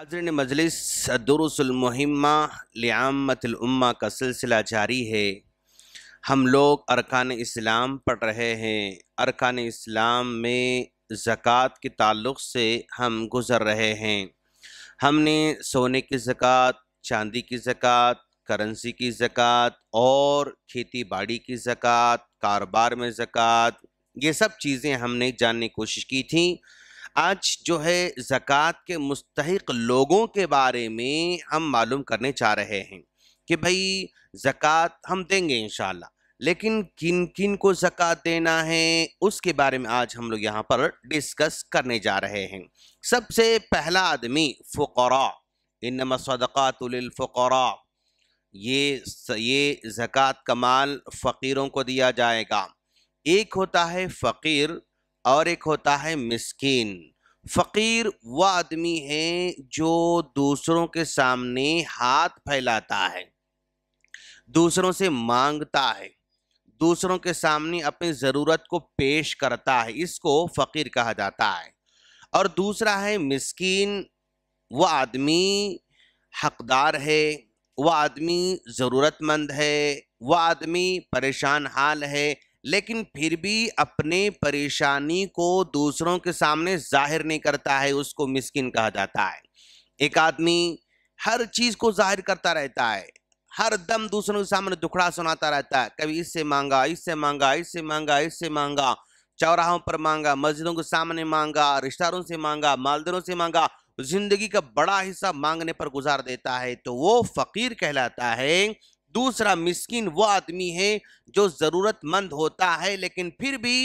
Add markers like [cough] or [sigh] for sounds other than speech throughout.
हजरन मजलिस दुरुसलमहिमा लियामतलम्मा का सिलसिला जारी है हम लोग अरकान इस्लाम पढ़ रहे हैं अरकान इस्लाम में ज़क़़त के ताल्लुक़ से हम गुज़र रहे हैं हमने सोने की ज़क़़त चांदी की ज़क़़त करेंसी की ज़क़़त और खेती बाड़ी की ज़क़़त कारोबार में ज़क़़त ये सब चीज़ें हमने जानने की कोशिश की थी आज जो है ज़क़़त के मुस्तक लोगों के बारे में हम मालूम करने चाह रहे हैं कि भाई ज़क़़त हम देंगे इन लेकिन किन किन को ज़क़़त देना है उसके बारे में आज हम लोग यहाँ पर डिस्कस करने जा रहे हैं सबसे पहला आदमी फ़ुकरा इन नमसदक़ातफ़रा ये ये ज़क़़त का माल फ़कीरों को दिया जाएगा एक होता है फ़कीर और एक होता है मिसकीन फ़कीर वह आदमी है जो दूसरों के सामने हाथ फैलाता है दूसरों से मांगता है दूसरों के सामने अपनी ज़रूरत को पेश करता है इसको फ़कीर कहा जाता है और दूसरा है मिसकीन वह आदमी हकदार है वह आदमी ज़रूरतमंद है वह आदमी परेशान हाल है लेकिन फिर भी अपने परेशानी को दूसरों के सामने जाहिर नहीं करता है उसको मिस्किन कहा जाता है एक आदमी हर चीज़ को जाहिर करता रहता है हर दम दूसरों के सामने दुखड़ा सुनाता रहता है कभी इससे मांगा इससे मांगा इससे मांगा इससे मांगा चौराहों पर मांगा मस्जिदों के सामने मांगा रिश्तेदारों से मांगा मालदारों से मांगा जिंदगी का बड़ा हिस्सा मांगने पर गुजार देता है तो वो फकीर कहलाता है दूसरा मिस्किन वो आदमी है जो ज़रूरतमंद होता है लेकिन फिर भी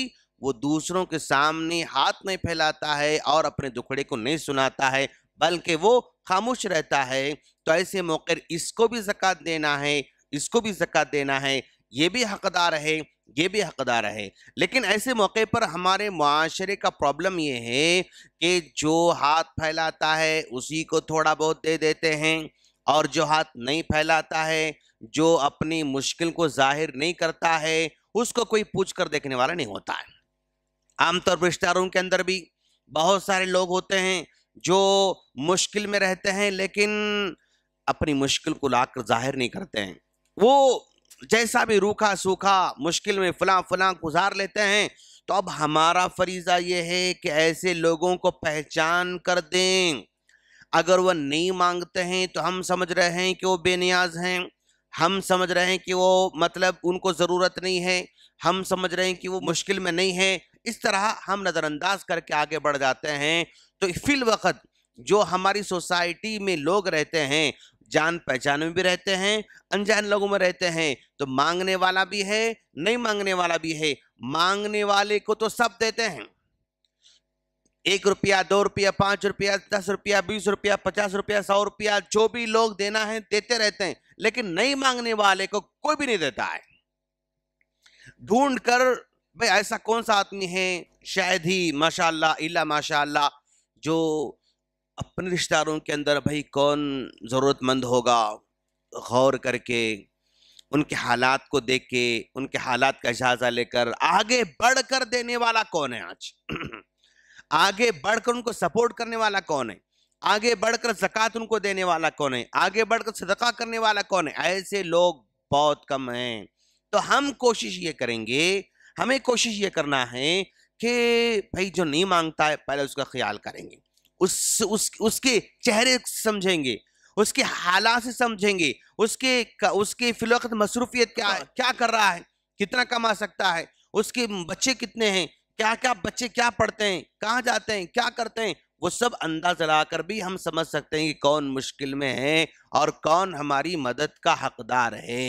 वो दूसरों के सामने हाथ नहीं फैलाता है और अपने दुखड़े को नहीं सुनाता है बल्कि वो खामोश रहता है तो ऐसे मौके इसको भी जक़ात देना है इसको भी जक़ात देना है ये भी हकदार है ये भी हकदार है लेकिन ऐसे मौके पर हमारे माशरे का प्रॉब्लम ये है कि जो हाथ फैलाता है उसी को थोड़ा बहुत दे देते हैं और जो हाथ नहीं फैलाता है जो अपनी मुश्किल को जाहिर नहीं करता है उसको कोई पूछ कर देखने वाला नहीं होता है आमतौर पर रिश्तेदारों के अंदर भी बहुत सारे लोग होते हैं जो मुश्किल में रहते हैं लेकिन अपनी मुश्किल को लाकर जाहिर नहीं करते हैं वो जैसा भी रूखा सूखा मुश्किल में फलां फलां गुजार लेते हैं तो अब हमारा फरीज़ा ये है कि ऐसे लोगों को पहचान कर दें अगर वह नहीं मांगते हैं तो हम समझ रहे हैं कि वो बेनियाज हैं हम समझ रहे हैं कि वो मतलब उनको ज़रूरत नहीं है हम समझ रहे हैं कि वो मुश्किल में नहीं है इस तरह हम नज़रअंदाज करके आगे बढ़ जाते हैं तो फिल वक्त जो हमारी सोसाइटी में लोग रहते हैं जान पहचान में भी रहते हैं अनजान लोगों में रहते हैं तो मांगने वाला भी है नहीं मांगने वाला भी है मांगने वाले को तो सब देते हैं एक रुपया दो रुपया पाँच रुपया दस रुपया बीस रुपया पचास रुपया सौ रुपया जो भी लोग देना है देते रहते हैं लेकिन नहीं मांगने वाले को कोई भी नहीं देता है ढूंढ कर भाई ऐसा कौन सा आदमी है शायद ही माशाला इला माशाला जो अपने रिश्तेदारों के अंदर भाई कौन ज़रूरतमंद होगा गौर करके उनके हालात को देख के उनके हालात का जायज़ा लेकर आगे बढ़ कर देने वाला कौन है आज [clears throat] आगे बढ़कर उनको सपोर्ट करने वाला कौन है आगे बढ़कर जक़ात उनको देने वाला कौन है आगे बढ़कर सदका करने वाला कौन है ऐसे लोग बहुत कम हैं तो हम कोशिश ये करेंगे हमें कोशिश ये करना है कि भाई जो नहीं मांगता है पहले उसका ख्याल करेंगे उस उस उसके चेहरे समझेंगे उसके हालात से समझेंगे उसके उसके फिलवक्त मसरूफियत क्या हाँ। क्या कर रहा है कितना कमा सकता है उसके बच्चे कितने हैं क्या क्या बच्चे क्या पढ़ते हैं कहाँ जाते हैं क्या करते हैं वो सब अंदाजा लगाकर भी हम समझ सकते हैं कि कौन मुश्किल में है और कौन हमारी मदद का हकदार है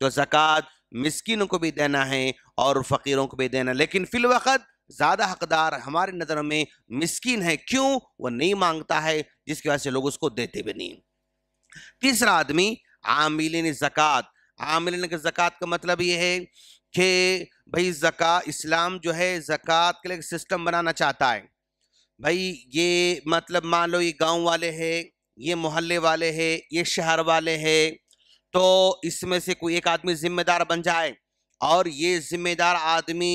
तो जक़ात मिसकिनों को भी देना है और फ़कीरों को भी देना लेकिन वक्त ज़्यादा हकदार हमारी नज़र में मिसकिन है क्यों वो नहीं मांगता है जिसकी वजह से लोग उसको देते भी नहीं तीसरा आदमी आमिलिन ज़क़़त आमिलिन के जक़ात का मतलब ये है कि भाई ज़का इस्लाम जो है ज़क़़त के लिए सिस्टम बनाना चाहता है भाई ये मतलब मान लो ये गांव वाले हैं ये मोहल्ले वाले हैं ये शहर वाले हैं तो इसमें से कोई एक आदमी ज़िम्मेदार बन जाए और ये ज़िम्मेदार आदमी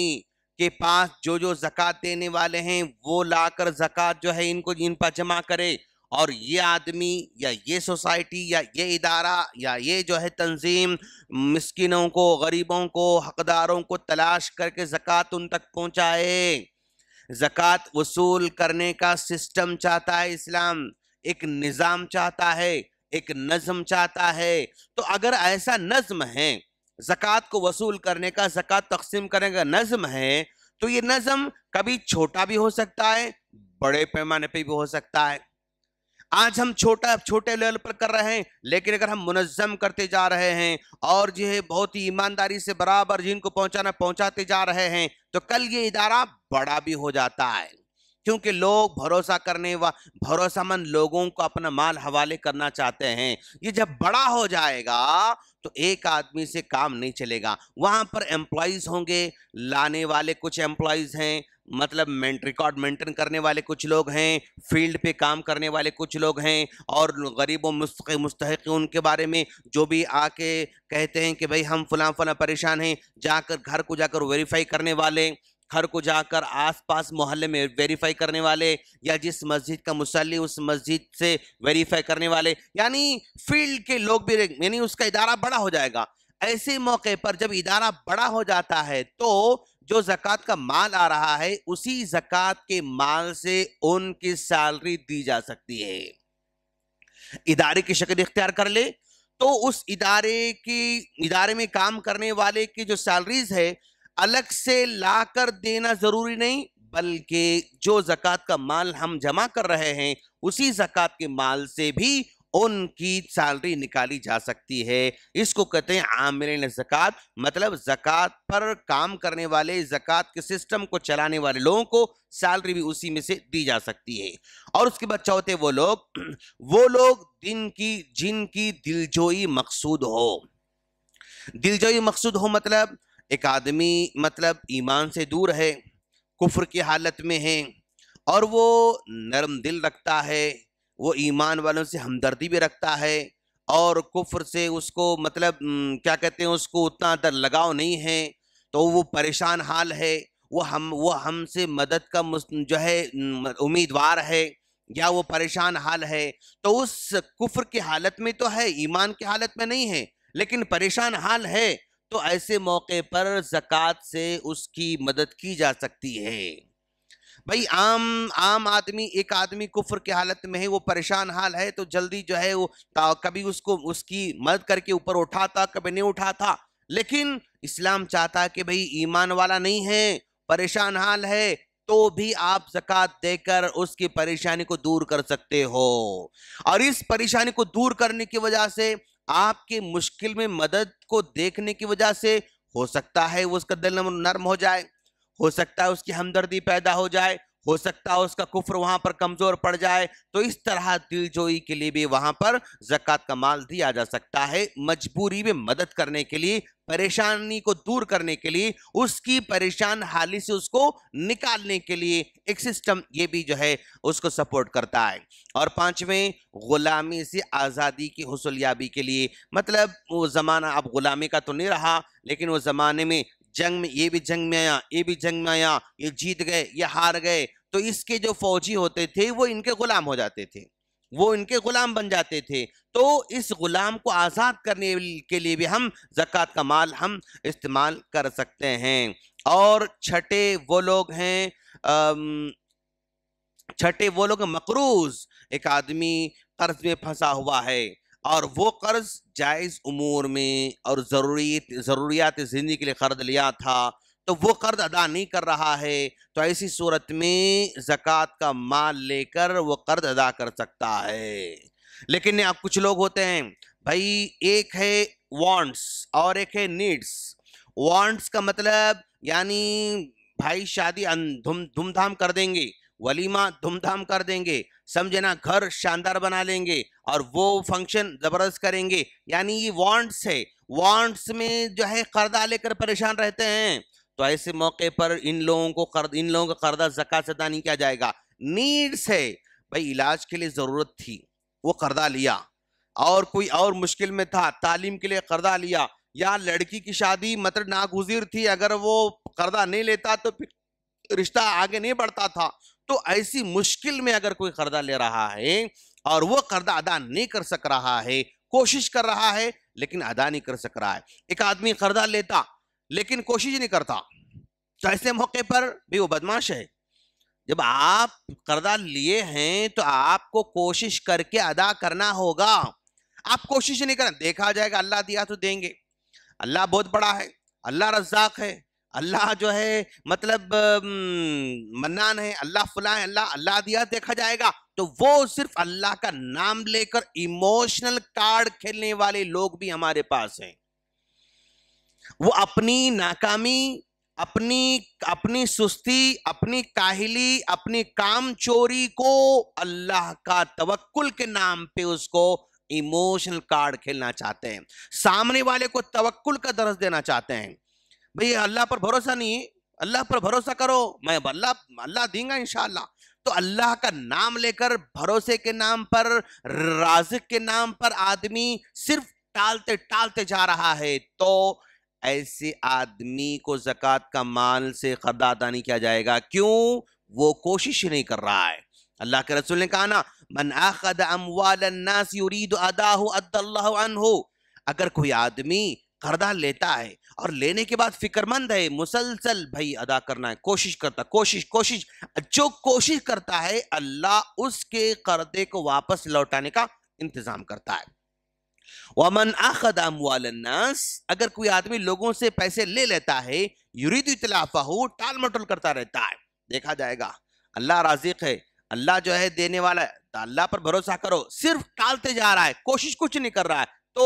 के पास जो जो जक़ात देने वाले हैं वो लाकर जक़ात जो है इनको इन पर जमा करे और ये आदमी या ये सोसाइटी या ये इदारा या ये जो है तंजीम मस्किनों को गरीबों को हकदारों को तलाश करके ज़क़़त उन तक पहुँचाए ज़क़़त वसूल करने का सिस्टम चाहता है इस्लाम एक निज़ाम चाहता है एक नज़म चाहता है तो अगर ऐसा नज़म है ज़क़़त को वसूल करने का ज़क़़त तकसीम करने का नज़म है तो ये नज़म कभी छोटा भी हो सकता है बड़े पैमाने पे भी हो सकता है आज हम छोटा छोटे लेवल पर कर रहे हैं लेकिन अगर हम मुनज़म करते जा रहे हैं और जो है बहुत ही ईमानदारी से बराबर जिनको पहुंचाना पहुंचाते जा रहे हैं तो कल ये इदारा बड़ा भी हो जाता है क्योंकि लोग भरोसा करने व भरोसामंद लोगों को अपना माल हवाले करना चाहते हैं ये जब बड़ा हो जाएगा तो एक आदमी से काम नहीं चलेगा वहाँ पर एम्प्लॉयज़ होंगे लाने वाले कुछ एम्प्लॉयज़ हैं मतलब मेंट रिकॉर्ड मेंटेन करने वाले कुछ लोग हैं फील्ड पे काम करने वाले कुछ लोग हैं और गरीब व मुस्तक उनके बारे में जो भी आके कहते हैं कि भाई हम फलां फलां परेशान हैं जाकर घर को जाकर वेरीफाई करने वाले घर को जाकर आसपास मोहल्ले में वेरीफाई करने वाले या जिस मस्जिद का मुसली उस मस्जिद से वेरीफाई करने वाले यानी फील्ड के लोग भी यानी उसका इदारा बड़ा हो जाएगा ऐसे मौके पर जब इदारा बड़ा हो जाता है तो जो जक़ात का माल आ रहा है उसी जक़ात के माल से उनकी सैलरी दी जा सकती है इदारे की शक्ल इख्तियार कर ले तो उस इदारे की इदारे में काम करने वाले की जो सैलरीज है अलग से ला कर देना ज़रूरी नहीं बल्कि जो जक़ात का माल हम जमा कर रहे हैं उसी जक़ात के माल से भी उनकी सैलरी निकाली जा सकती है इसको कहते हैं आमिर जक़ात मतलब जक़ात पर काम करने वाले जक़ात के सिस्टम को चलाने वाले लोगों को सैलरी भी उसी में से दी जा सकती है और उसके बाद चौथे वो लोग [clears throat] वो लोग दिन की जिनकी दिलजोई मकसूद हो दिलजोई मकसूद हो मतलब एक आदमी मतलब ईमान से दूर है कुफ्र की हालत में है और वो नरम दिल रखता है वो ईमान वालों से हमदर्दी भी रखता है और कुफ्र से उसको मतलब क्या कहते हैं उसको उतना दर लगाव नहीं है तो वो परेशान हाल है वो हम वो हमसे मदद का जो है उम्मीदवार है या वो परेशान हाल है तो उस कुफ्र की हालत में तो है ईमान की हालत में नहीं है लेकिन परेशान हाल है तो ऐसे मौके पर ज़क़़त से उसकी मदद की जा सकती है भाई आम आम आदमी एक आदमी कुफर के हालत में है वो परेशान हाल है तो जल्दी जो है वो कभी उसको उसकी मदद करके ऊपर उठाता कभी नहीं उठाता लेकिन इस्लाम चाहता कि भाई ईमान वाला नहीं है परेशान हाल है तो भी आप जक़ात देकर उसकी परेशानी को दूर कर सकते हो और इस परेशानी को दूर करने की वजह से आपके मुश्किल में मदद को देखने की वजह से हो सकता है उसका दिल नर्म हो जाए हो सकता है उसकी हमदर्दी पैदा हो जाए हो सकता है उसका कुफर वहां पर कमजोर पड़ जाए तो इस तरह दिलजोई के लिए भी वहां पर जक़ात का माल दिया जा सकता है मजबूरी में मदद करने के लिए परेशानी को दूर करने के लिए उसकी परेशान हाली से उसको निकालने के लिए एक सिस्टम ये भी जो है उसको सपोर्ट करता है और पांचवें गुलामी से आज़ादी की हसूलियाबी के लिए मतलब वो ज़माना अब गुलामी का तो नहीं रहा लेकिन वो ज़माने में जंग में ये भी जंग में आया ये भी जंग में आया ये जीत गए ये हार गए तो इसके जो फौजी होते थे वो इनके गुलाम हो जाते थे वो इनके गुलाम बन जाते थे तो इस गुलाम को आज़ाद करने के लिए भी हम जक़ात का माल हम इस्तेमाल कर सकते हैं और छठे वो लोग हैं छठे वो लोग मकरूज एक आदमी कर्ज में फंसा हुआ है और वो कर्ज जायज़ उमूर में और ज़रूरी ज़रूरियात ज़िंदगी के लिए कर्ज लिया था तो वो कर्ज अदा नहीं कर रहा है तो ऐसी सूरत में ज़क़़त का माल लेकर वो कर्ज अदा कर सकता है लेकिन अब कुछ लोग होते हैं भाई एक है वांट्स और एक है नीड्स वांट्स का मतलब यानी भाई शादी धूम धूमधाम कर देंगे वलीमा धूमधाम कर देंगे समझे ना घर शानदार बना लेंगे और वो फंक्शन ज़बरदस्त करेंगे यानी ये वांट्स है वांट्स में जो है कर्जा लेकर परेशान रहते हैं तो ऐसे मौके पर इन लोगों को कर्ज इन लोगों का कर्जा जक़ात से अदा नहीं किया जाएगा नीड्स है भाई इलाज के लिए ज़रूरत थी वो कर्जा लिया और कोई और मुश्किल में था तालीम के लिए कर्जा लिया या लड़की की शादी मतलब नागुजीर थी अगर वो कर्जा नहीं लेता तो फिर रिश्ता आगे नहीं बढ़ता था तो ऐसी मुश्किल में अगर कोई कर्जा ले रहा है और वो कर्जा अदा नहीं कर सक रहा है कोशिश कर रहा है लेकिन अदा नहीं कर सक रहा है एक आदमी कर्जा लेता लेकिन कोशिश नहीं करता तो ऐसे मौके पर भी वो बदमाश है जब आप कर्जा लिए हैं तो आपको कोशिश करके अदा करना होगा आप कोशिश नहीं करें देखा जाएगा अल्लाह दिया तो देंगे अल्लाह बहुत बड़ा है अल्लाह रज्जाक है अल्लाह जो है मतलब मन्नान है अल्लाह फुला है अल्लाह अल्लाह दिया देखा जाएगा तो वो सिर्फ अल्लाह का नाम लेकर इमोशनल कार्ड खेलने वाले लोग भी हमारे पास हैं वो अपनी नाकामी अपनी अपनी सुस्ती अपनी काहिली अपनी काम चोरी को अल्लाह का तवक्ल के नाम पे उसको इमोशनल कार्ड खेलना चाहते हैं सामने वाले को तवक्ल का दर्ज देना चाहते हैं भाई अल्लाह पर भरोसा नहीं अल्लाह पर भरोसा करो मैं अल्लाह अल्लाह देंगा इंशाल्लाह तो अल्लाह का नाम लेकर भरोसे के नाम पर राज के नाम पर आदमी सिर्फ टालते टालते जा रहा है तो ऐसे आदमी को जक़ात का माल से खदा नहीं किया जाएगा क्यों वो कोशिश ही नहीं कर रहा है अल्लाह के रसूल ने कहा ना मन आखद अमवालनास युरीद अदाहु अदल्लाहु अगर कोई आदमी कर्जा लेता है और लेने के बाद फिक्रमंद है मुसलसल भाई अदा करना है कोशिश करता कोशिश कोशिश जो कोशिश करता है अल्लाह उसके कर्जे को वापस लौटाने का इंतजाम करता है वमन आखद अगर कोई आदमी लोगों से पैसे ले लेता है युरीद इतलाफा हो टाल मटोल करता रहता है देखा जाएगा अल्लाह राजिक है अल्लाह जो है देने वाला है तो अल्लाह पर भरोसा करो सिर्फ टालते जा रहा है कोशिश कुछ नहीं कर रहा है तो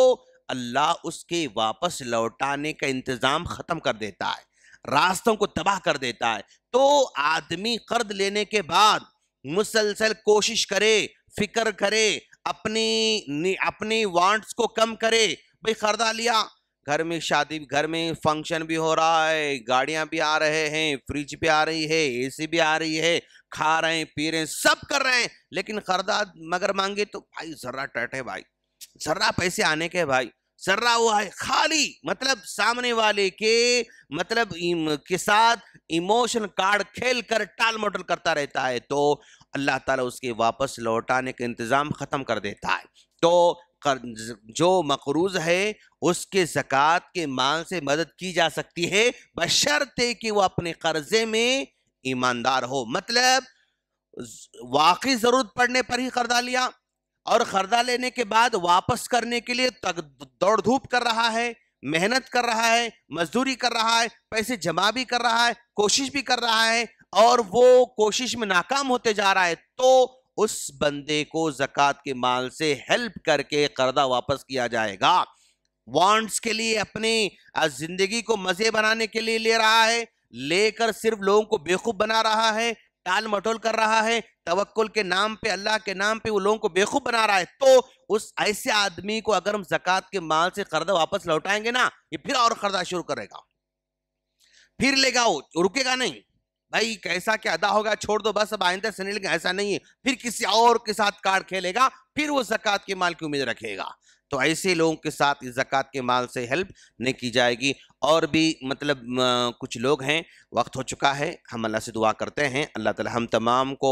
अल्लाह उसके वापस लौटाने का इंतज़ाम ख़त्म कर देता है रास्तों को तबाह कर देता है तो आदमी कर्ज लेने के बाद मुसलसल कोशिश करे फिक्र करे अपनी अपनी वांट्स को कम करे भाई कर्जा लिया घर में शादी घर में फंक्शन भी हो रहा है गाड़ियां भी आ रहे हैं फ्रिज भी आ रही है एसी भी आ रही है खा रहे हैं पी रहे हैं सब कर रहे हैं लेकिन कर्जा मगर मांगे तो भाई जरा टटे भाई जरा पैसे आने के भाई सर्रा हुआ है खाली मतलब सामने वाले के मतलब के साथ इमोशन कार्ड खेल कर टाल मोटल करता रहता है तो अल्लाह ताला उसके वापस लौटाने का इंतज़ाम ख़त्म कर देता है तो कर, जो मकरूज है उसके ज़क़़त के माल से मदद की जा सकती है बशर्ते कि वो अपने कर्ज़े में ईमानदार हो मतलब वाकई ज़रूरत पड़ने पर ही कर्जा लिया और खरीदा लेने के बाद वापस करने के लिए तक दौड़ धूप कर रहा है मेहनत कर रहा है मजदूरी कर रहा है पैसे जमा भी कर रहा है कोशिश भी कर रहा है और वो कोशिश में नाकाम होते जा रहा है तो उस बंदे को जक़ात के माल से हेल्प करके कर्जा वापस किया जाएगा वांट्स के लिए अपनी जिंदगी को मज़े बनाने के लिए ले रहा है लेकर सिर्फ लोगों को बेखूब बना रहा है टाल मटोल कर रहा है तवक्ल के नाम पे अल्लाह के नाम पे वो लोगों को बेखूब बना रहा है तो उस ऐसे आदमी को अगर हम जक़ात के माल से कर्जा वापस लौटाएंगे ना ये फिर और कर्जा शुरू करेगा फिर लेगा वो रुकेगा नहीं भाई कैसा क्या अदा होगा छोड़ दो बस अब आइंदा से नहीं ऐसा नहीं है फिर किसी और के साथ कार्ड खेलेगा फिर वो जक़ात के माल की उम्मीद रखेगा तो ऐसे लोगों के साथ इस जक़ात के माल से हेल्प नहीं की जाएगी और भी मतलब कुछ लोग हैं वक्त हो चुका है हम अल्लाह से दुआ करते हैं अल्लाह ताला हम तमाम को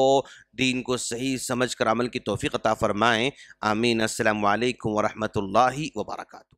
दीन को सही समझ कर अमल की तोफ़ी अता फ़रमाएँ आमीन अल्लाम वरहमल वर्का